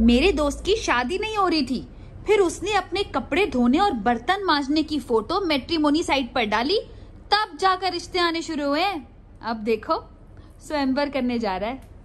मेरे दोस्त की शादी नहीं हो रही थी फिर उसने अपने कपड़े धोने और बर्तन मांजने की फोटो मेट्रीमोनी साइट पर डाली तब जाकर रिश्ते आने शुरू हुए अब देखो स्वयंवर करने जा रहा है